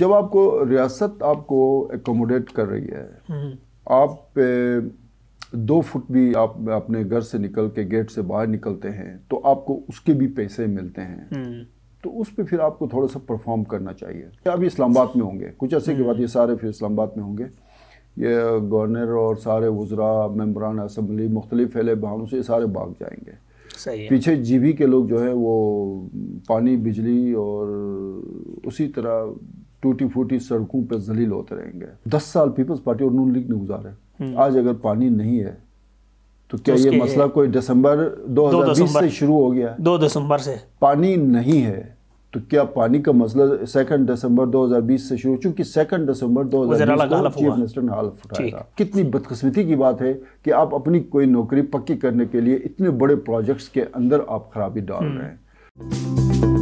जब आपको रियासत आपको एकोमोडेट कर रही है हम्म। आप पे दो फुट भी आप अपने घर से निकल के गेट से बाहर निकलते हैं तो आपको उसके भी पैसे मिलते हैं हम्म। तो उस पर फिर आपको थोड़ा सा परफॉर्म करना चाहिए अभी इस्लामाबाद में होंगे कुछ ऐसे के बाद ये हम्म। सारे फिर इस्लामाबाद में होंगे ये गवर्नर और सारे वज्रा मम्बरान असम्बली मुख्तलिफ फैले बहानों से सारे भाग जाएंगे सही है। पीछे जीवी के लोग जो है वो पानी बिजली और उसी तरह टूटी फूटी सड़कों पर जलील होते रहेंगे दस साल पीपल्स पार्टी और नून लीग ने गुजारे हम्म। आज अगर पानी नहीं है तो, तो क्या ये मसला कोई दिसंबर 2020 से शुरू हो गया दो दिसंबर से पानी नहीं है तो क्या पानी का मसला सेकंड दिसंबर 2020 से शुरू चूंकि सेकंड दिसंबर 2020 को चीफ मिनिस्टर ने हल्फ उठाया था कितनी बदकस्मती की बात है कि आप अपनी कोई नौकरी पक्की करने के लिए इतने बड़े प्रोजेक्ट्स के अंदर आप खराबी डाल हम्म। रहे हैं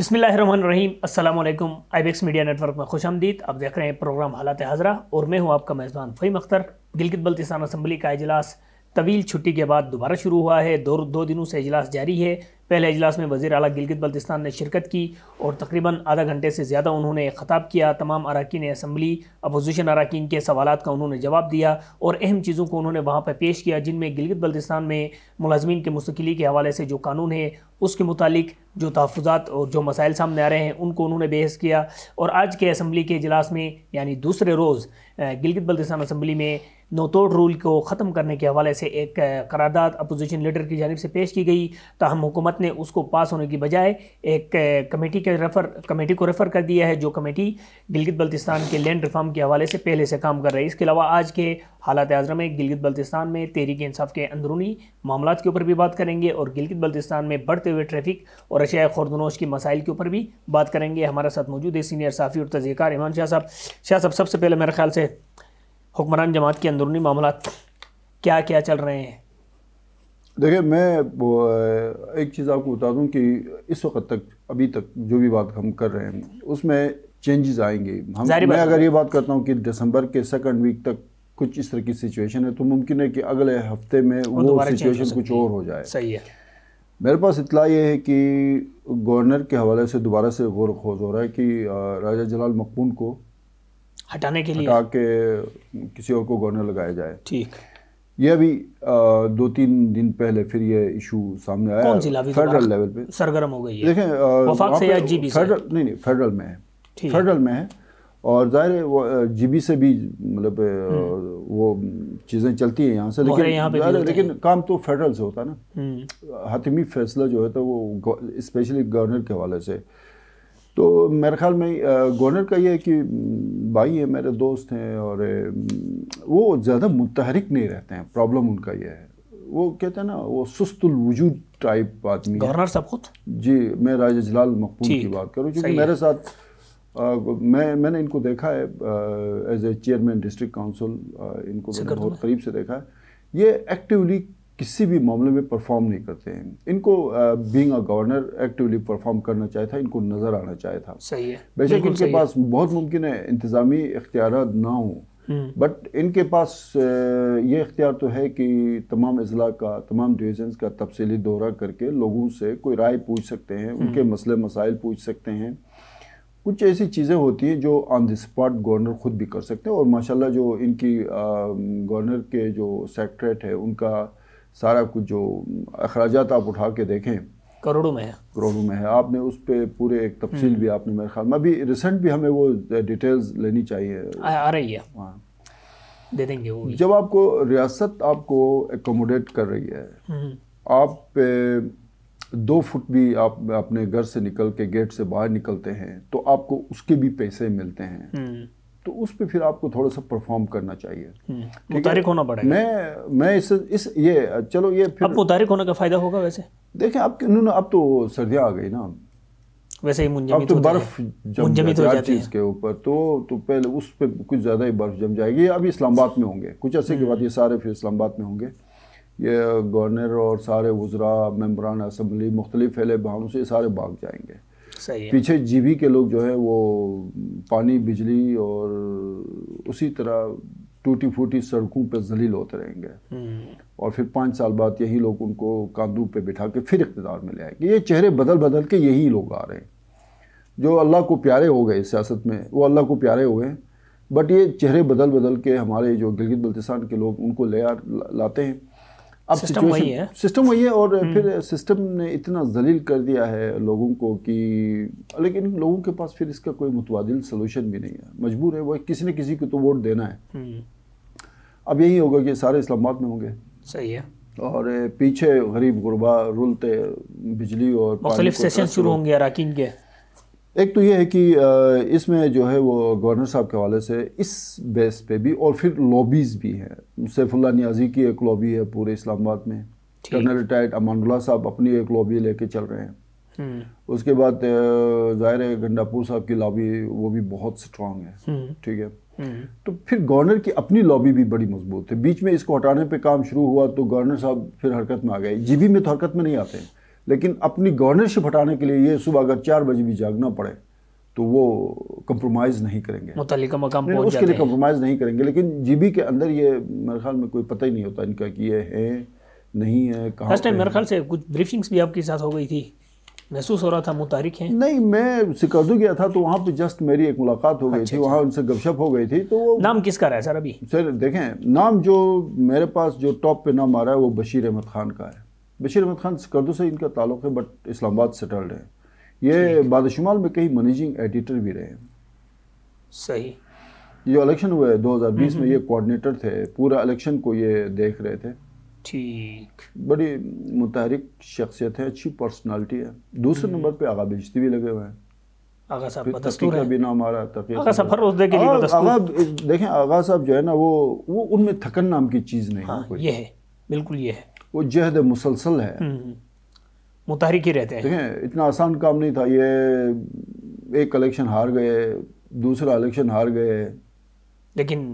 अस्सलाम वालेकुम आईबेक्स मीडिया नेटवर्क में खुश आमदीद आप देख रहे हैं प्रोग्राम हालात हाजरा और मैं हूँ आपका मेज़बान फ़हीम अख्तर गिलगित बल्तिस्तान असम्बली का अजलास तवील छुट्टी के बाद दोबारा शुरू हुआ है दो दो दिनों से इजलास जारी है पहले अजलास में वजी अला गिलगित बल्तिस्तान ने शिरकत की और तकरीबन आधा घंटे से ज़्यादा उन्होंने खताब किया तमाम अरकान असम्बली अपोजिशन अरकान के सवाल का उन्होंने जवाब दिया और अहम चीज़ों को उन्होंने वहाँ पर पेश किया जिनमें गिलगित बल्तिस्तान में मुलाजमीन के मुस्तकिली के हवाले से जो कानून है उसके मुतालिक जो तहफ़ात और जो मसाइल सामने आ रहे हैं उनको उन्होंने बहस किया और आज के असम्बली के अजलास में यानी दूसरे रोज़ गिलगित बल्तिस्तान असम्बली में नोतोड़ रूल को ख़त्म करने के हवाले से एक करारदाद अपोजिशन लीडर की जानब से पेश की गई तहम हुकूमत ने उसको पास होने की बजाय एक कमेटी के रेफर कमेटी को रेफ़र कर दिया है जो कमेटी गिलगित बल्तिस्तान के लैंड रिफॉर्म के हवाले से पहले से काम कर रही है इसके अलावा आज के हालात आजरा में गिलगित बल्तिस्तान में तहरीक इंसाफ के अंदरूनी मामला के ऊपर भी बात करेंगे और गिलगित बल्तिस्तान में बढ़ते हुए ट्रैफिक और अशिया खुरदनोश के मसाइल के ऊपर भी बात करेंगे हमारे साथ मौजूद है सीनियर साफ़ी और तजयकार इमान शाह साहब शाह साहब सबसे पहले मेरे ख्याल से हुक्मरान जमात के अंदरूनी मामला क्या क्या चल रहे हैं देखिए मैं एक चीज़ आपको बता दूं कि इस वक्त तक अभी तक जो भी बात हम कर रहे हैं उसमें चेंजेस आएंगे हम मैं अगर ये बात करता हूँ कि दिसंबर के सेकंड वीक तक कुछ इस तरह की सिचुएशन है तो मुमकिन है कि अगले हफ्ते में वो सिचुएशन कुछ और हो जाए सही है मेरे पास इतला ये है कि गवर्नर के हवाले से दोबारा से गौर खोज हो रहा है कि राजा जलाल मकबून को हटाने के लिए हटा के किसी और को गवर्नर लगाया जाए ठीक ये अभी दो तीन दिन पहले फिर ये इशू सामने आया फेडरल लेवल तो पे सरगर्म हो गई है देखें वफाक से या जीबी से फेडरल नहीं नहीं फेडरल में है फेडरल में है और जाहिर है वो जीबी से भी मतलब हम्म। वो चीज़ें चलती हैं यहाँ से लेकिन यहाँ लेकिन काम तो फेडरल से होता है ना हतमी हम्म। फैसला जो है तो वो स्पेशली गवर्नर के हवाले से तो मेरे ख्याल में गवर्नर का ये है कि भाई है मेरे दोस्त हैं और वो ज़्यादा मुतहरक नहीं रहते हैं प्रॉब्लम उनका ये है वो कहते हैं ना वो सुस्तुल वजूद टाइप आदमी गवर्नर साहब खुद जी मैं राजा जलाल मकबूल की बात करूँ क्योंकि मेरे साथ आ, मैं मैंने इनको देखा है as a chairman district council इनको मैंने बहुत करीब से देखा है ये एक्टिवली किसी भी मामले में परफॉर्म नहीं करते हैं इनको being a governor actively perform करना चाहिए था इनको नज़र आना चाहिए था सही है बेशक इनके पास बहुत मुमकिन है इंतज़ामी इख्तियार ना हों बट हम्म। इनके पास ये इख्तियार तो है कि तमाम अजला का तमाम डिवीजन्स का तफसली दौरा करके लोगों से कोई राय पूछ सकते हैं हम्म। उनके मसले मसाइल पूछ सकते हैं कुछ ऐसी चीज़ें होती हैं जो ऑन द स्पॉट गवर्नर ख़ुद भी कर सकते हैं और माशाल्लाह जो इनकी गवर्नर के जो सेक्रेट है उनका सारा कुछ जो अखराज आप उठा के देखें करोड़ों में है करोड़ों में है आपने उस पर पूरे एक तफसील हम्म। भी आपने मेरे ख्याल में अभी रिसेंट भी हमें वो डिटेल्स लेनी चाहिए आ रही है हाँ। दे देंगे वो जब आपको रियासत आपको एकोमोडेट कर रही है हम्म। आप पे दो फुट भी आप अपने घर से निकल के गेट से बाहर निकलते हैं तो आपको उसके भी पैसे मिलते हैं हम्म। तो उस पर फिर आपको थोड़ा सा परफॉर्म करना चाहिए हम्म, मुतारिक होना पड़ेगा मैं मैं इस इस ये चलो ये फिर अब मुतारिक होने का फ़ायदा होगा वैसे देखें आप अब तो सर्दियाँ आ गई ना वैसे ही मुंजमित तो बर्फ तो जम तो जाती है चीज़ के ऊपर तो तो पहले उस पर कुछ ज़्यादा ही बर्फ जम जाएगी अभी इस्लामाबाद में होंगे कुछ अरसे के हम्म। बाद ये सारे फिर इस्लामाबाद में होंगे ये गवर्नर और सारे वज़रा मम्बरान असम्बली मुख्तलिफ फैले बहानों से सारे भाग जाएंगे सही है। पीछे जीबी के लोग जो है वो पानी बिजली और उसी तरह टूटी फूटी सड़कों पर जलील होते रहेंगे हम्म। और फिर पाँच साल बाद यही लोग उनको कांदू पे बिठा के फिर इकतदार में ले आएंगे ये चेहरे बदल बदल के यही लोग आ रहे हैं जो अल्लाह को प्यारे हो गए सियासत में वो अल्लाह को प्यारे हो गए बट ये चेहरे बदल बदल के हमारे जो गिलगित बल्तिसान के लोग उनको ले लाते हैं अब सिस्टम वही है सिस्टम वही है और हम्म। फिर सिस्टम ने इतना जलील कर दिया है लोगों को कि लेकिन लोगों के पास फिर इसका कोई मुतवादिल सोलूशन भी नहीं है मजबूर है वो किसी न किसी को तो वोट देना है हम्म। अब यही होगा कि सारे इस्लामाबाद में होंगे सही है और पीछे गरीब गुरबा रुलते बिजली और मुख्तलिफ सेशन शुरू होंगे के एक तो ये है कि इसमें जो है वो गवर्नर साहब के हवाले से इस बेस पे भी और फिर लॉबीज़ भी हैं सैफुल्ला नियाजी की एक लॉबी है पूरे इस्लामाबाद में कर्नल रिटायर्ड अमानुल्ला साहब अपनी एक लॉबी लेके चल रहे हैं हम्म। उसके बाद ज़ाहिर है गंडापुर साहब की लॉबी वो भी बहुत स्ट्रांग है हम्म। ठीक है हम्म। तो फिर गवर्नर की अपनी लॉबी भी बड़ी मजबूत है बीच में इसको हटाने पे काम शुरू हुआ तो गवर्नर साहब फिर हरकत में आ गए जीबी में तो हरकत में नहीं आते हैं लेकिन अपनी गवर्नरशिप हटाने के लिए ये सुबह अगर चार बजे भी जागना पड़े तो वो कम्प्रोमाइज़ नहीं करेंगे मकाम उसके लिए कम्प्रोमाइज़ नहीं करेंगे लेकिन जीबी के अंदर ये मेरे ख्याल में कोई पता ही नहीं होता इनका कि ये है नहीं है कहाँ टाइम मेरे ख्याल से कुछ ब्रीफिंग्स भी आपके साथ हो गई थी महसूस हो रहा था मुतारिक है नहीं मैं सिकर्दू गया था तो वहाँ पे जस्ट मेरी एक मुलाकात हो गई अच्छा, थी वहाँ अच्छा। उनसे गपशप हो गई थी तो वो नाम किसका रहा है सर अभी सर देखें नाम जो मेरे पास जो टॉप पे नाम आ रहा है वो बशीर अहमद खान का है बशीर अहमद खान कर्दू से इनका ताल्लुक है बट इस्लामाबाद सेटल्ड है ये बादशुमाल में कई मैनेजिंग एडिटर भी रहे सही जो इलेक्शन हुआ है 2020 में हम्म, ये कोऑर्डिनेटर हम्म। थे पूरा इलेक्शन को ये देख रहे थे ठीक बड़ी मुतहरिक शख्सियत है अच्छी पर्सनालिटी है दूसरे हम्म। नंबर पे आगा बेजती भी लगे हुए हैं आगा साहब देखें आगा साहब जो है ना वो वो उनमें थकन नाम की चीज़ नहीं है हाँ, ये है बिल्कुल ये है वो जहद मुसलसल है हम्म, हम्म। मुतहरिक ही रहते हैं देखें इतना आसान काम नहीं था ये एक इलेक्शन हार गए दूसरा इलेक्शन हार गए लेकिन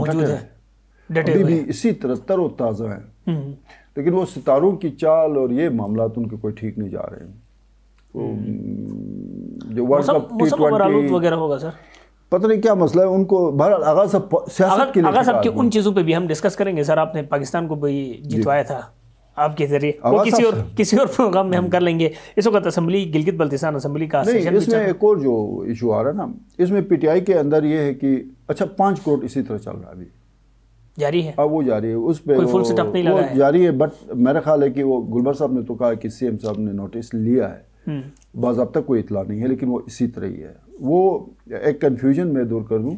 मौजूद है अभी भी इसी तरह तर ताज़ा है हम्म, लेकिन वो सितारों की चाल और ये मामला उनके कोई ठीक नहीं जा रहे हैं तो जो वर्ल्ड कप टी ट्वेंटी वगैरह होगा सर पता नहीं क्या मसला है उनको बहरहाल आगा साहब सियासत के लिए आगा साहब की उन चीज़ों पे भी हम डिस्कस करेंगे सर आपने पाकिस्तान को भी जितवाया था आपके जरिए वो किसी और किसी और प्रोग्राम में हम हाँ। कर लेंगे इस वक्त असम्बली गिलगित बल्तिसान असम्बली का नहीं इसमें एक और जो इशू आ रहा है ना इसमें पीटीआई के अंदर ये है कि अच्छा पाँच करोड़ इसी तरह चल रहा है अभी जारी है अब वो जारी है उस पर फुल सेटअप नहीं लगा है जारी है बट मेरा ख्याल है कि वो गुलबर साहब ने तो कहा कि सीएम साहब ने नोटिस लिया है हम्म। बाबा कोई इतला नहीं है लेकिन वो इसी तरह ही है वो एक कन्फ्यूजन मैं दूर कर दूँ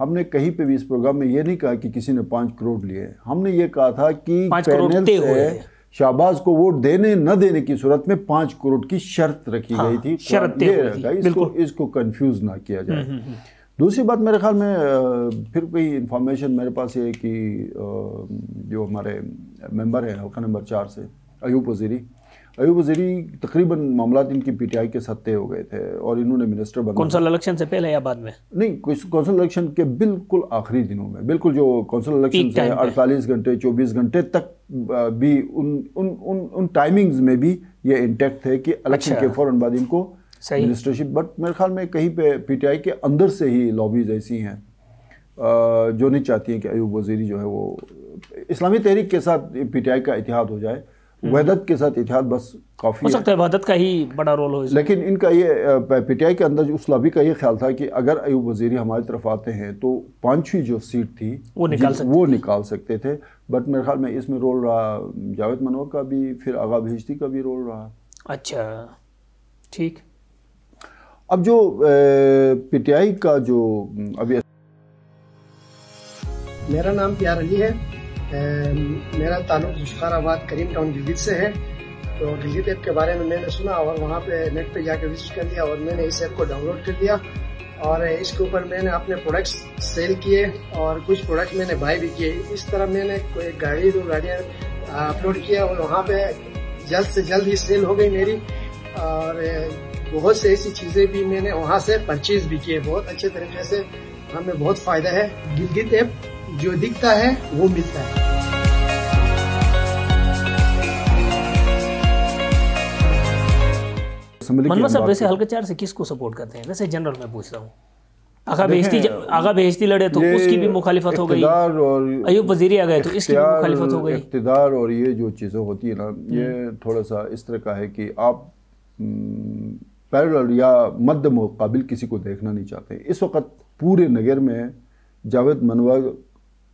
हमने कहीं पे भी इस प्रोग्राम में ये नहीं कहा कि किसी ने पाँच करोड़ लिए हमने ये कहा था कि पैनल से शाहबाज को वोट देने न देने की सूरत में पाँच करोड़ की शर्त रखी हाँ, गई थी तो शर्त ये इसको इसको कंफ्यूज ना किया जाए हम्म, हम्म, हम्म। दूसरी बात मेरे ख्याल में फिर कोई इन्फॉर्मेशन मेरे पास ये कि जो हमारे मेंबर हैं हल्का नंबर चार से अयूब वजीरी अयूब वजीरी तकरीबन मामला इनकी पी टी आई के साथ तय हो गए थे और इन्होंने मिनिस्टर बना कौंसल इलेक्शन से पहले या बाद में नहीं कौंसल इलेक्शन के बिल्कुल आखिरी दिनों में बिल्कुल जो कौंसल इलेक्शन है अड़तालीस घंटे चौबीस घंटे तक भी उन उन उन उन टाइमिंग्स में भी ये इंटेक्ट थे कि इलेक्शन अच्छा। के फौरन बाद इनको मिनिस्टरशिप बट मेरे ख्याल में कहीं पे पीटीआई के अंदर से ही लॉबीज़ ऐसी हैं जो नहीं चाहती हैं कि अयूब वजीरी जो है वो इस्लामी तहरीक के साथ पीटीआई का इतिहाद हो जाए हम्म। वैदत के साथ इतिहाद बस काफ़ी हो सकता है वैदत का ही बड़ा रोल हो लेकिन इनका ये पीटीआई के अंदर उस लॉबी का ये ख्याल था कि अगर अयुब वजीरी हमारी तरफ आते हैं तो पांचवी जो सीट थी वो निकाल सकते वो निकाल सकते थे बट मेरे ख्याल में इसमें रोल रहा जावेद मनोर का भी फिर आगा भेजती का भी रोल रहा अच्छा ठीक अब जो पीटीआई का जो अभी मेरा नाम प्यार अली है Um, मेरा ताल्लुक जुशाराबाद करीम टाउन गिलगित से है तो गिलगित ऐप के बारे में मैंने सुना और वहाँ पे नेट पे जाके विजिट कर लिया और मैंने इस ऐप को डाउनलोड कर लिया और इसके ऊपर मैंने अपने प्रोडक्ट्स सेल किए और कुछ प्रोडक्ट मैंने बाय भी किए इस तरह मैंने कोई गाड़ी दो गाड़ियाँ अपलोड किया और वहाँ पे जल्द से जल्द ही सेल हो गई मेरी और बहुत से ऐसी चीज़ें भी मैंने वहाँ से परचेज भी किए बहुत अच्छे तरीके से हमें बहुत फ़ायदा है गिलगित ऐप जो दिखता है वो मिलता है मनवा साहब वैसे हल्के चार से किसको सपोर्ट करते हैं वैसे जनरल में पूछ रहा हूँ आगा बेहती आगा बेहती लड़े तो उसकी भी मुखालिफत हो गई और अयूब वजीरी आ गए तो इसकी भी मुखालिफत हो गई इकतदार और ये जो चीज़ें होती है ना हम्म। ये थोड़ा सा इस तरह का है कि आप हम्म, पैरल या मध्य मुकाबिल किसी को देखना नहीं चाहते इस वक्त पूरे नगर में जावेद मनवा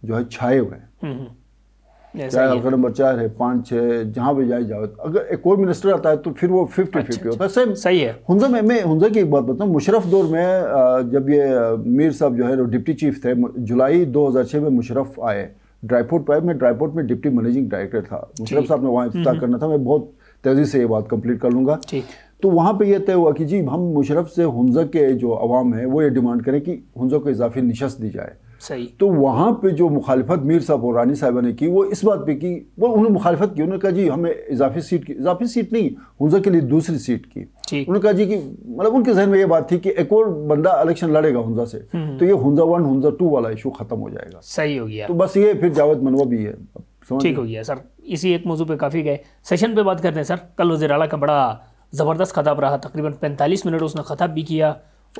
जो है छाए हुए हैं हम्म, हम्म। चाहे अगर नंबर चार है पांच छह जहां भी जाए जाओ अगर एक और मिनिस्टर आता है तो फिर वो फिफ्टी अच्छा, फिफ्टी होता है सेम अच्छा। सही है हुंजा में मैं हुंजा की एक बात बताऊँ मुशरफ दौर में जब ये मीर साहब जो है वो डिप्टी चीफ थे जुलाई 2006 में मुशरफ आए ड्राईपोर्ट पर आए मैं ड्राईपोर्ट में डिप्टी मैनेजिंग डायरेक्टर था मुशरफ साहब ने वहाँ हम्म, इफ्त करना था मैं बहुत तेज़ी से ये बात कंप्लीट कर लूंगा तो वहाँ पे ये तय हुआ कि जी हम मुशरफ से हुंजा के जो अवाम है वो ये डिमांड करें कि हुंजा को इजाफी नशस्त दी जाए सही तो वहाँ पे जो मुखालफत मीर साहब और रानी साहिबा ने की वो इस बात पे की वो उन्होंने मुखालफत की उन्होंने कहा जी हमें इजाफी सीट की इजाफी सीट नहीं हुजा के लिए दूसरी सीट की उन्होंने कहा जी कि मतलब उनके जहन में ये बात थी कि एक और बंदा इलेक्शन लड़ेगा हुजा से हम्म, हम्म। तो ये हुजा वन हुजा टू वाला इशू खत्म हो जाएगा सही हो गया तो बस ये फिर जावेद मनवा भी है ठीक हो गया सर इसी एक मौजू पे काफ़ी गए सेशन पे बात करते हैं सर कल वजीर अला का बड़ा ज़बरदस्त खताब रहा तकरीबन पैंतालीस मिनट उसने खताब भी किया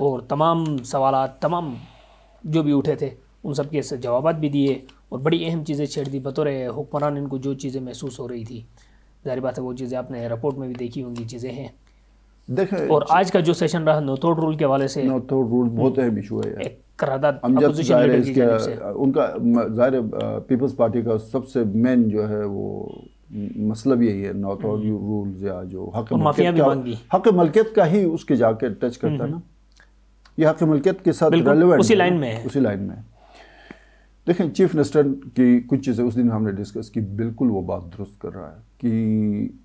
और तमाम सवाल तमाम जो भी उठे थे उन सब के जवाब भी दिए और बड़ी अहम चीज़ें छेड़ दी बतौर हुक्मरान इनको जो चीज़ें महसूस हो रही थी जारी बात है वो चीज़ें आपने रिपोर्ट में भी देखी होंगी चीज़ें हैं देखें और आज का जो सेशन रहा नोथोड रूल के हवाले से नोथोड रूल बहुत अहम इशू है उनका जाहिर पीपल्स पार्टी का सबसे मेन जो है वो मतलब यही है नॉर्थ हम्म। और या जो हक हक मलकियत का ही उसके जाके टच करता है हम्म। ना ये हक मलकियत के साथ रेलिवेंट उसी लाइन में उसी लाइन में देखें चीफ मिनिस्टर की कुछ चीज़ें उस दिन हमने डिस्कस की बिल्कुल वो बात दुरुस्त कर रहा है कि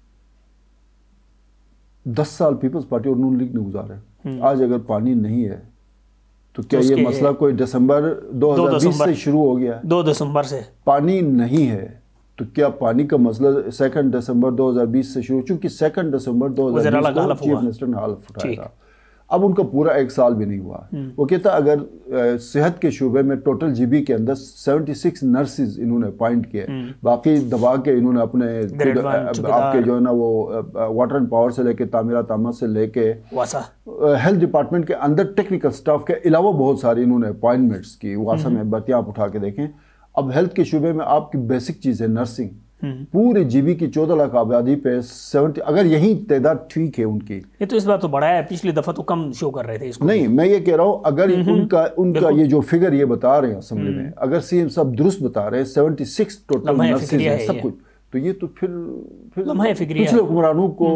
दस साल पीपल्स पार्टी और नून लीग ने गुजारे हम्म। आज अगर पानी नहीं है तो, तो क्या तो ये मसला कोई दिसंबर 2020 से शुरू हो गया दो दिसंबर से पानी नहीं है तो क्या पानी का मसला सेकंड दिसंबर 2020 से शुरू चूंकि सेकंड दिसंबर दो हजार चीफ मिनिस्टर ने हाल उठाया था अब उनका पूरा एक साल भी नहीं हुआ हम्म। वो कहता अगर सेहत के शुबे में टोटल जीबी के अंदर 76 नर्सिस इन्होंने अपॉइंट किए हम्म। बाकी दबा के इन्होंने अपने आपके जो है ना वो वाटर एंड पावर से लेके तामीरा तामा से लेके हेल्थ डिपार्टमेंट के अंदर टेक्निकल स्टाफ के अलावा बहुत सारी इन्होंने अपॉइंटमेंट्स की वासा हम्म। में बतिया आप उठा के देखें अब हेल्थ के शुबे में आपकी बेसिक चीज़ है नर्सिंग हम्म। पूरे जीबी की चौदह लाख आबादी पे सेवेंटी अगर यही तादाद ठीक है उनकी ये तो इस बार तो बड़ा है पिछली दफा तो कम शो कर रहे थे इसको नहीं मैं ये कह रहा हूँ अगर हम्म, हम्म। उनका उनका ये जो फिगर ये बता रहे हैं असम्बली में अगर सीएम सब दुरुस्त बता रहे हैं सेवेंटी सिक्स टोटल सब कुछ तो ये तो फिर फिर पिछले हुक्मरानों को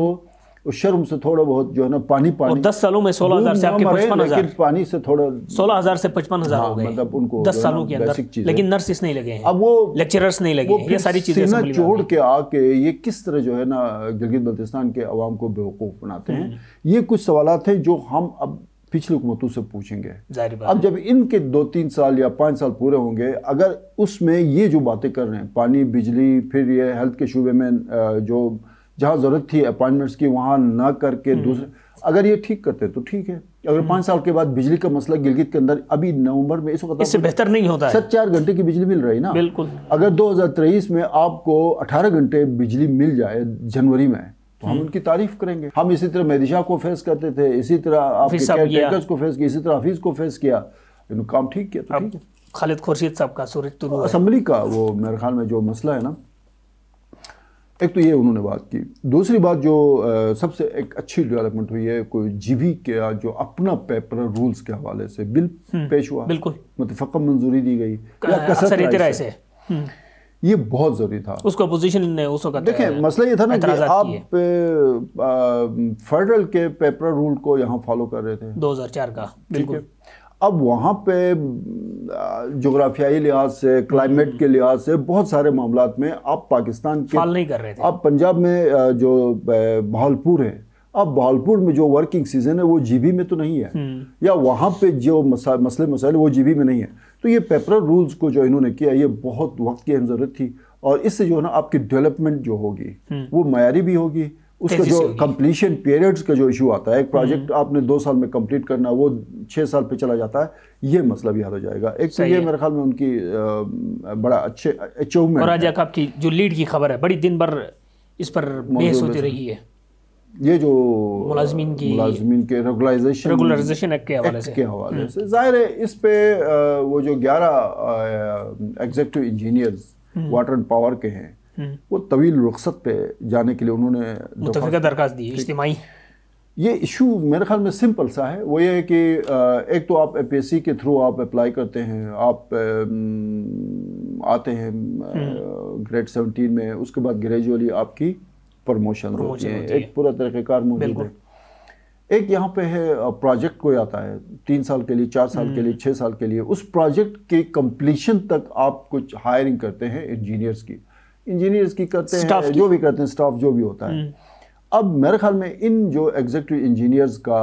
उस शर्म से थोड़ा बहुत जो है ना पानी पानी दस सालों में सोलह हजार से आपके पचपन हजार पानी से थोड़ा सोलह हजार से पचपन हजार हाँ, हो गए मतलब उनको दस सालों के अंदर लेकिन नर्सिस नहीं लगे हैं अब वो लेक्चरर्स नहीं लगे ये सारी चीजें जोड़ के आके ये किस तरह जो है ना गिलगित बल्तिस्तान के आवाम को बेवकूफ़ बनाते हैं हम्म। ये कुछ सवाल थे जो हम अब पिछली हुकूमतों से पूछेंगे अब जब इनके दो तीन साल या पाँच साल पूरे होंगे अगर उसमें ये जो बातें कर रहे हैं पानी बिजली फिर ये हेल्थ के शुबे में जो जहाँ ज़रूरत थी अपॉइंटमेंट्स की वहाँ ना करके हम्म। दूसरे अगर ये ठीक करते तो ठीक है अगर हम्म। पाँच साल के बाद बिजली का मसला गिलगित के अंदर अभी नवंबर में इस वक्त इससे बेहतर नहीं होता सर चार घंटे की बिजली मिल रही ना बिल्कुल अगर दो में आपको अठारह घंटे बिजली मिल जाए जनवरी में तो हम हम्म। उनकी तारीफ करेंगे हम इसी तरह मेदिशा को फेस करते थे इसी तरह आपके को फेस किया इसी तरह हफीज को फेस किया काम ठीक किया तो ठीक है खालिद खुर्शीद साहब का सूरज असम्बली का वो मेरे ख्याल में जो मसला है ना एक तो ये उन्होंने बात की दूसरी बात जो आ, सबसे एक अच्छी डेवलपमेंट हुई है कोई जीवी का जो अपना पेपर रूल्स के हवाले से बिल हम्म, पेश हुआ बिल्कुल मुतफ़ मंजूरी दी गई या कसर से हम्म। ये बहुत ज़रूरी था उसको अपोजिशन ने उस वक्त देखें मसला ये था ना कि आप फेडरल के पेपर रूल को यहाँ फॉलो कर रहे थे 2004 का बिल्कुल अब वहाँ पे जोग्राफियाई लिहाज से क्लाइमेट हम्म। के लिहाज से बहुत सारे मामला में आप पाकिस्तान के नहीं कर रहे थे अब पंजाब में जो भालपुर है अब भालपुर में जो वर्किंग सीजन है वो जीबी में तो नहीं है हम्म। या वहाँ पे जो मसा, मसले मसाइल वो जीबी में नहीं है तो ये पेपर रूल्स को जो इन्होंने किया ये बहुत वक्त की अहम ज़रूरत थी और इससे जो है ना आपकी डेवलपमेंट जो होगी हम्म। वो मैारी भी होगी उसका जो कम्प्लीशन पीरियड्स का जो इशू आता है एक प्रोजेक्ट आपने दो साल में कंप्लीट करना वो छः साल पे चला जाता है ये मसला भी हल हो जाएगा एक तो ये मेरे ख्याल में उनकी बड़ा अच्छे अचीवमेंट राजा कप की जो लीड की खबर है बड़ी दिन भर इस पर बहस होती रही है ये जो मुलाजमीन की मुलाजमीन के रेगुलराइजेशन रेगुलराइजेशन एक्ट के हवाले से के हवाले हम्म। से जाहिर है इस पे वो जो ग्यारह executive engineers water and power के हैं हम्म। वो तवील रुख्सत पे जाने के लिए उन्होंने दरख्वास्त दी इज्तिमाई ये इशू मेरे ख्याल में सिंपल सा है वो ये है कि एक तो आप एपीएससी के थ्रू आप अप्लाई करते हैं आप आते हैं ग्रेड हम्म। सेवनटीन में उसके बाद ग्रेजुअली आपकी प्रमोशन होती है एक पूरा तरीक़ेकार मौजूद है एक यहाँ पे है प्रोजेक्ट कोई आता है तीन साल के लिए चार साल के लिए हम्म। छः साल के लिए उस प्रोजेक्ट के कम्प्लीशन तक आप कुछ हायरिंग करते हैं इंजीनियर्स की इंजीनियर्स की करते हैं जो भी करते हैं स्टाफ जो भी होता है हम्म। अब मेरे ख्याल में इन जो एग्जीक्यूटिव इंजीनियर्स का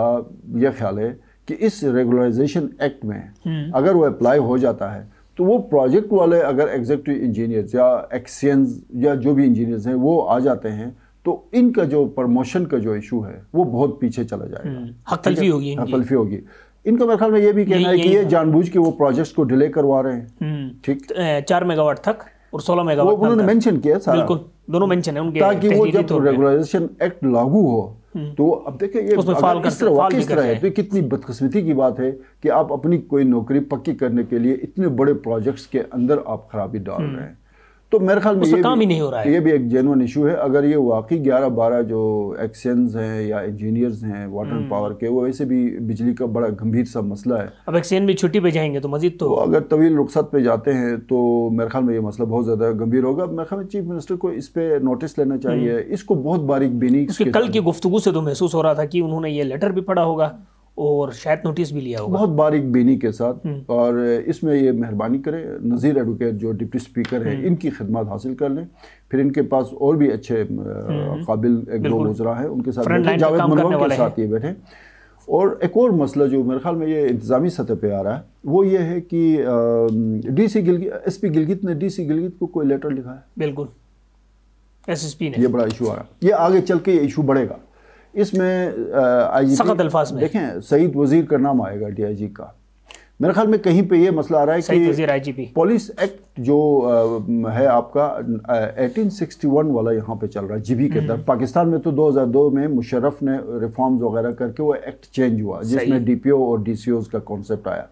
यह ख्याल है कि इस रेगुलराइजेशन एक्ट में हम्म। अगर वो अप्लाई हो जाता है तो वो प्रोजेक्ट वाले अगर एग्जीक्यूटिव इंजीनियर्स या एक्सियंस या जो भी इंजीनियर्स हैं वो आ जाते हैं तो इनका जो प्रमोशन का जो इशू है वो बहुत पीछे चला जाएगा हम्म। हक होगी हक होगी इनका मेरे ख्याल में ये भी कहना है कि ये जानबूझ के वो प्रोजेक्ट्स को डिले करवा रहे हैं हम्म। ठीक तो, चार मेगावाट तक और सोलह मेगावाट उन्होंने मेंशन किया बिल्कुल दोनों मेंशन है उनके ताकि वो जब रेगुलराइजेशन एक्ट लागू हो हम्म। तो अब देखें ये इस तरह फाल इस तरह है तो कितनी बदकिस्मती की बात है कि आप अपनी कोई नौकरी पक्की करने के लिए इतने बड़े प्रोजेक्ट्स के अंदर आप खराबी डाल हम्म। रहे हैं तो मेरे ख्याल में ये काम ही नहीं हो रहा है ये भी एक जेनवन इशू है अगर ये वाकई ग्यारह बारह जो एक्सचेंज हैं या इंजीनियर्स हैं वाटर पावर हम्म। के वो वैसे भी बिजली का बड़ा गंभीर सा मसला है अब एक्सचेंज भी छुट्टी पे जाएंगे तो मजीद तो, तो अगर तवील रुखसत पे जाते हैं तो मेरे ख्याल में ये मसला बहुत ज़्यादा गंभीर होगा मेरे ख्याल में चीफ मिनिस्टर को इस पर नोटिस लेना चाहिए हम्म। इसको बहुत बारीक बीनी कल की गुफ्तु से तो महसूस हो रहा था कि उन्होंने ये लेटर भी पढ़ा होगा और शायद नोटिस भी लिया होगा बहुत बारीक बेनी के साथ हम्म। और इसमें ये मेहरबानी करें नज़ीर एडवोकेट जो डिप्टी स्पीकर हैं हम्म। इनकी खदमात हासिल कर लें फिर इनके पास और भी अच्छे हम्म। काबिल एक दो गुजरा हैं उनके साथ जावेद मनोहर के साथ ये बैठे और एक और मसला जो मेरे ख्याल में ये इंतज़ामी सतह पे आ रहा है वो ये है कि D C Gilgit S P Gilgit ने डी सी गिलगित को कोई लेटर लिखा है बिल्कुल एस एस पी ने ये बड़ा इशू आ रहा है ये आगे चल के ये इशू बढ़ेगा इसमें आई जी देखें सईद वजीर का नाम आएगा जी का मेरे ख्याल में कहीं पे ये मसला आ रहा है कि पुलिस एक्ट जो है आपका 1861 वाला यहाँ पे चल रहा है जीबी के हम्म। अंदर पाकिस्तान में तो 2002 में मुशरफ ने रिफॉर्म्स वगैरह करके वो एक्ट चेंज हुआ जिसमें डीपीओ और डीसीओज का कॉन्सेप्ट आया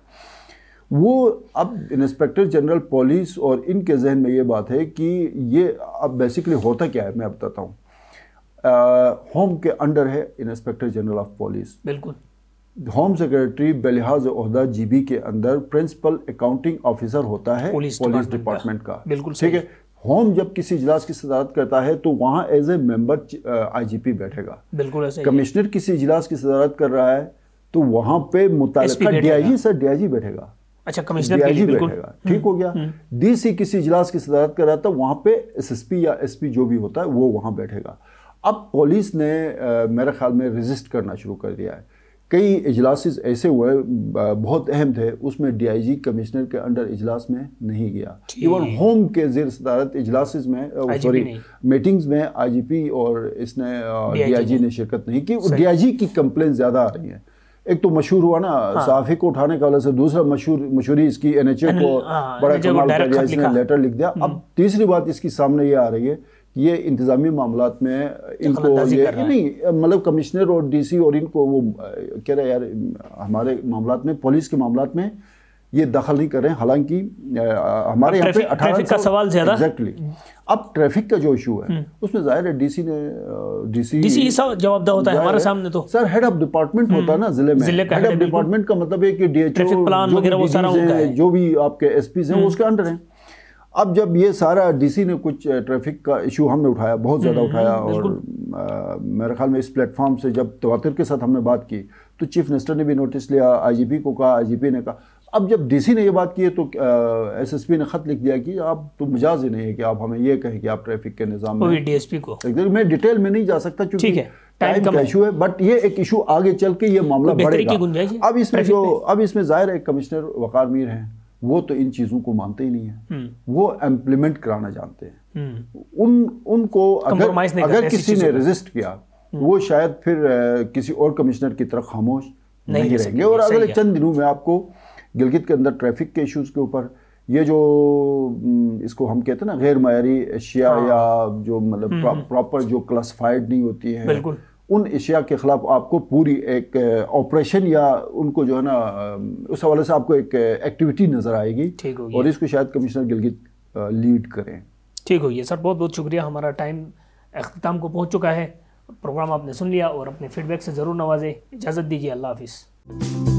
वो अब इंस्पेक्टर जनरल पुलिस और इनके जहन में ये बात है कि ये अब बेसिकली होता क्या है मैं बताता हूँ होम के अंडर है इंस्पेक्टर जनरल ऑफ पुलिस बिल्कुल होम सेक्रेटरी बेलिहाज अहदा जीबी के अंदर प्रिंसिपल अकाउंटिंग ऑफिसर होता है पुलिस डिपार्टमेंट का बिल्कुल ठीक है होम जब किसी इजलास की सदारत करता है तो वहाँ एज ए मेंबर आईजीपी बैठेगा बिल्कुल ऐसे कमिश्नर किसी इजलास की सदारत कर रहा है तो वहाँ पे मुतल डीआईजी सर डीआईजी बैठेगा अच्छा कमिश्नर डीआईजी बैठेगा ठीक हो हम्म, गया डीसी हम्म। किसी इजलास की सदारत कर रहा था वहाँ पे एसएसपी या एसपी जो भी होता है वो वहाँ बैठेगा अब पुलिस ने मेरे ख्याल में रजिस्ट करना शुरू कर दिया है कई इजलास ऐसे हुए बहुत अहम थे उसमें डीआईजी कमिश्नर के अंडर इजलास में नहीं गया इवन होम के जेर सदारत इजलास में सॉरी मीटिंग्स में आईजीपी और इसने डीआईजी ने शिरकत नहीं की डीआईजी की कंप्लेन ज़्यादा आ रही हैं एक तो मशहूर हुआ ना हाँ। साफी को उठाने के वाले से दूसरा मशहूर मशहूरी इसकी एनएचए को हाँ, बड़ा कमाल कर दिया इसने लेटर लिख दिया अब हम्म। तीसरी बात इसकी सामने ये आ रही है ये इंतज़ामी मामला में इनको ये नहीं मतलब कमिश्नर और डीसी और इनको वो कह रहे यार हमारे मामला में पुलिस के मामला में ये दखल नहीं कर रहे हैं हालांकि हमारे यहाँ पे ट्रैफिक का सवाल ज्यादा एग्जैक्टली अब ट्रैफिक का जो इशू है हम्म। उसमें जाहिर है डीसी ने डीसी डीसी जवाबदार होता है हमारे सामने तो सर हेड ऑफ डिपार्टमेंट होता है हम्म। ना जिले में जिले का हेड ऑफ डिपार्टमेंट का मतलब है कि डीएचओ जो भी आपके एसपी हैं हम्म। उसके अंडर हैं अब जब ये सारा डीसी ने कुछ ट्रैफिक का इशू हमने उठाया बहुत ज़्यादा हम्म, उठाया हम्म, और आ, मेरे ख्याल में इस प्लेटफॉर्म से जब तवातर के साथ हमने बात की तो चीफ मिनिस्टर ने भी नोटिस लिया आईजीपी को कहा आईजीपी ने कहा अब जब डीसी ने ये बात की है तो एसएसपी ने खत लिख दिया कि आप तो मजाज ही नहीं है कि आप हमें ये कहें कि आप ट्रैफिक के निज़ाम में एस को मैं डिटेल में नहीं जा सकता चूँकि टाइम का इशू है बट ये एक इशू आगे चल के ये मामला बढ़ेगा अब इसमें जो अब इसमें जाहिर है कमिश्नर वकार मीर हैं वो तो इन चीज़ों को मानते ही नहीं है हम्म। वो एम्प्लीमेंट कराना जानते हैं हम्म। उन उनको अगर अगर किसी ने रजिस्ट किया हम्म। वो शायद फिर किसी और कमिश्नर की तरफ खामोश नहीं, नहीं रहेंगे और अगले चंद दिनों में आपको गिलगित के अंदर ट्रैफिक के इश्यूज़ के ऊपर ये जो इसको हम कहते हैं ना गैर मयारी अशिया हाँ। या जो मतलब प्रॉपर जो क्लासिफाइड नहीं होती है बिल्कुल उन अशिया के ख़िलाफ़ आपको पूरी एक ऑपरेशन या उनको जो है ना उस हवाले से आपको एक एक्टिविटी नज़र आएगी ठीक हो और इसको शायद कमिश्नर गिलगित लीड करें ठीक हो गया सर बहुत बहुत शुक्रिया हमारा टाइम अख्ताम को पहुँच चुका है प्रोग्राम आपने सुन लिया और अपने फीडबैक से ज़रूर नवाजें इजाज़त दीजिए अल्लाह हाफिज़